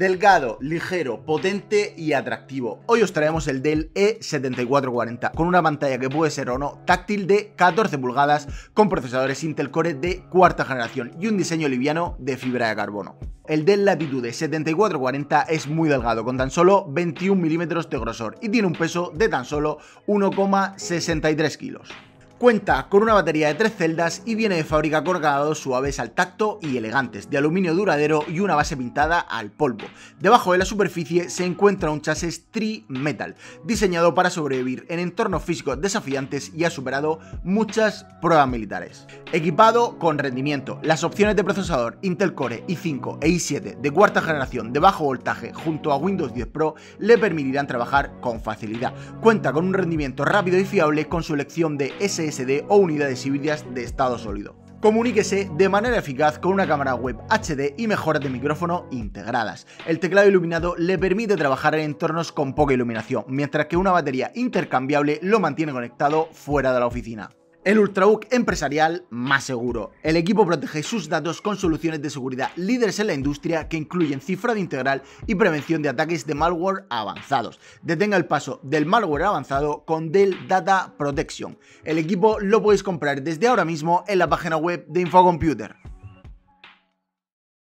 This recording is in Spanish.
Delgado, ligero, potente y atractivo. Hoy os traemos el Dell E7440 con una pantalla que puede ser o no táctil de 14 pulgadas con procesadores Intel Core de cuarta generación y un diseño liviano de fibra de carbono. El Dell Latitude 7440 es muy delgado, con tan solo 21 milímetros de grosor y tiene un peso de tan solo 1,63 kilos. Cuenta con una batería de 3 celdas y viene de fábrica con suaves al tacto y elegantes, de aluminio duradero y una base pintada al polvo. Debajo de la superficie se encuentra un chasis tri-metal, diseñado para sobrevivir en entornos físicos desafiantes y ha superado muchas pruebas militares. Equipado con rendimiento, las opciones de procesador Intel Core i5 e i7 de cuarta generación de bajo voltaje junto a Windows 10 Pro le permitirán trabajar con facilidad. Cuenta con un rendimiento rápido y fiable con su elección de SS o unidades civiles de estado sólido. Comuníquese de manera eficaz con una cámara web HD y mejoras de micrófono integradas. El teclado iluminado le permite trabajar en entornos con poca iluminación, mientras que una batería intercambiable lo mantiene conectado fuera de la oficina el ultrabook empresarial más seguro. El equipo protege sus datos con soluciones de seguridad líderes en la industria que incluyen cifrado integral y prevención de ataques de malware avanzados. Detenga el paso del malware avanzado con Dell Data Protection. El equipo lo podéis comprar desde ahora mismo en la página web de Infocomputer.